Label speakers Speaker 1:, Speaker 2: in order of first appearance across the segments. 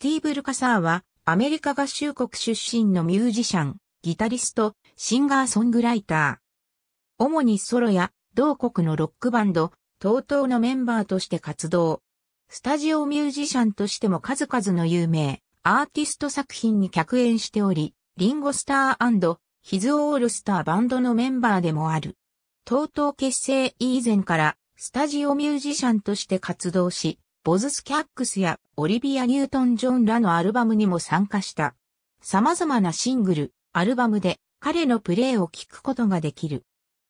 Speaker 1: スティーブ・ルカサーは、アメリカ合衆国出身のミュージシャン、ギタリスト、シンガーソングライター。主にソロや、同国のロックバンド、TOTO のメンバーとして活動。スタジオミュージシャンとしても数々の有名、アーティスト作品に客演しており、リンゴスターヒズオールスターバンドのメンバーでもある。TOTO 結成以前から、スタジオミュージシャンとして活動し、ボズスキャックスやオリビア・ニュートン・ジョンらのアルバムにも参加した。様々なシングル、アルバムで彼のプレイを聴くことができる。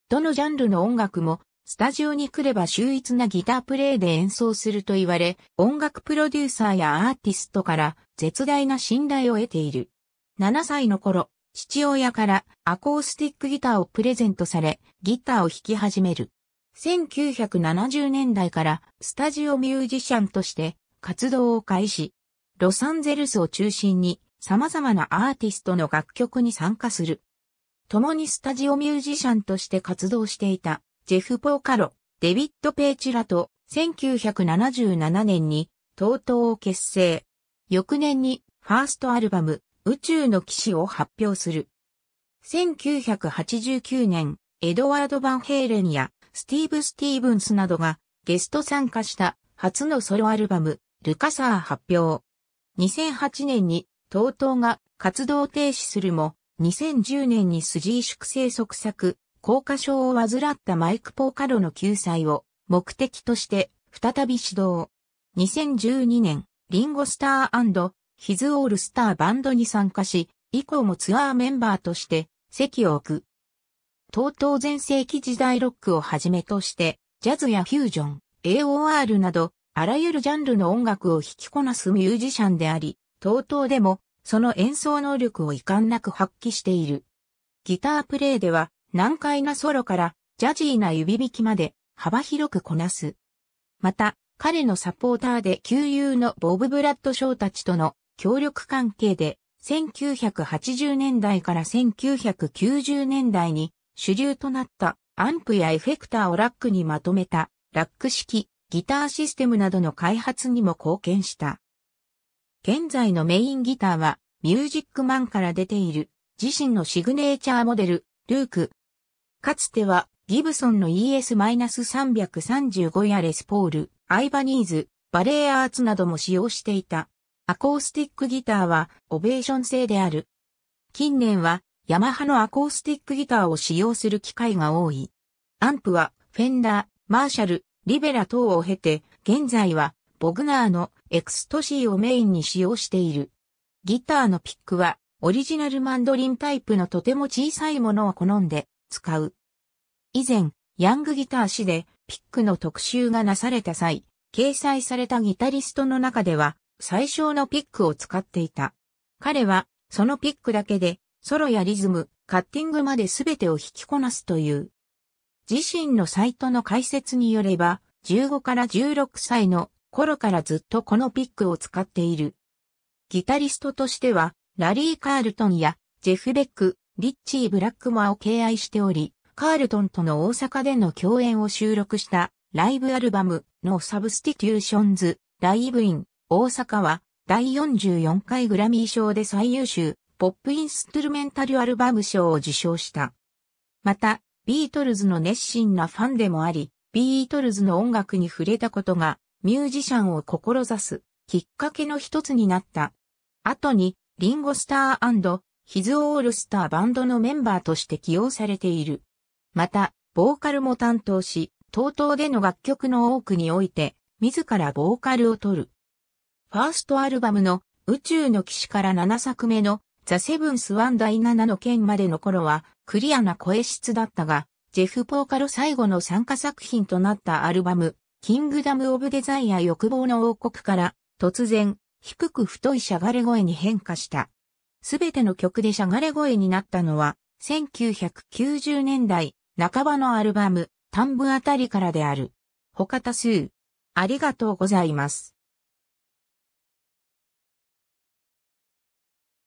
Speaker 1: どのジャンルの音楽もスタジオに来れば秀逸なギタープレイで演奏すると言われ、音楽プロデューサーやアーティストから絶大な信頼を得ている。7歳の頃、父親からアコースティックギターをプレゼントされ、ギターを弾き始める。1970年代からスタジオミュージシャンとして活動を開始。ロサンゼルスを中心に様々なアーティストの楽曲に参加する。共にスタジオミュージシャンとして活動していたジェフ・ポーカロ、デビッド・ペイチラと1977年に TOTO を結成。翌年にファーストアルバム宇宙の騎士を発表する。1989年、エドワード・バンヘイレンやスティーブ・スティーブンスなどがゲスト参加した初のソロアルバムルカサー発表。2008年に TOTO が活動停止するも、2010年に筋萎縮性即作、高化症を患ったマイク・ポーカロの救済を目的として再び指導。2012年、リンゴスターヒズ・オールスターバンドに参加し、以降もツアーメンバーとして席を置く。TOTO 全盛期時代ロックをはじめとして、ジャズやフュージョン、AOR などあらゆるジャンルの音楽を弾きこなすミュージシャンであり、toto でも、その演奏能力を遺憾なく発揮している。ギタープレイでは、難解なソロから、ジャジーな指弾きまで、幅広くこなす。また、彼のサポーターで旧友のボブ・ブラッド・ショーたちとの協力関係で、1980年代から1990年代に主流となったアンプやエフェクターをラックにまとめたラック式ギターシステムなどの開発にも貢献した。現在のメインギターは、ミュージックマンから出ている、自身のシグネーチャーモデル、ルーク。かつては、ギブソンの ES-335 やレスポール、アイバニーズ、バレーアーツなども使用していた。アコースティックギターはオベーション製である。近年はヤマハのアコースティックギターを使用する機会が多い。アンプはフェンダー、マーシャル、リベラ等を経て、現在は、ボグナーのエクストシーをメインに使用している。ギターのピックは、オリジナルマンドリンタイプのとても小さいものを好んで使う。以前、ヤングギター誌でピックの特集がなされた際、掲載されたギタリストの中では最小のピックを使っていた。彼はそのピックだけでソロやリズム、カッティングまで全てを弾きこなすという。自身のサイトの解説によれば、15から16歳の頃からずっとこのピックを使っている。ギタリストとしては、ラリー・カールトンやジェフ・ベック、リッチー・ブラックモアを敬愛しており、カールトンとの大阪での共演を収録したライブアルバムのサブスティテューションズ、ライブイン、大阪は第44回グラミー賞で最優秀ポップインストゥルメンタルアルバム賞を受賞した。また、ビートルズの熱心なファンでもあり、ビートルズの音楽に触れたことが、ミュージシャンを志す、きっかけの一つになった。後に、リンゴスターヒズオールスターバンドのメンバーとして起用されている。また、ボーカルも担当し、東東での楽曲の多くにおいて、自らボーカルを取る。ファーストアルバムの宇宙の騎士から7作目のザ・セブンス・ワン第7の件までの頃は、クリアな声質だったが、ジェフ・ポーカロ最後の参加作品となったアルバム、キングダム・オブ・デザイア欲望の王国から、突然、低く太いしゃがれ声に変化した。すべての曲でしゃがれ声になったのは、1990年代半ばのアルバム、短文あたりからである。他多数。ありがとうございます。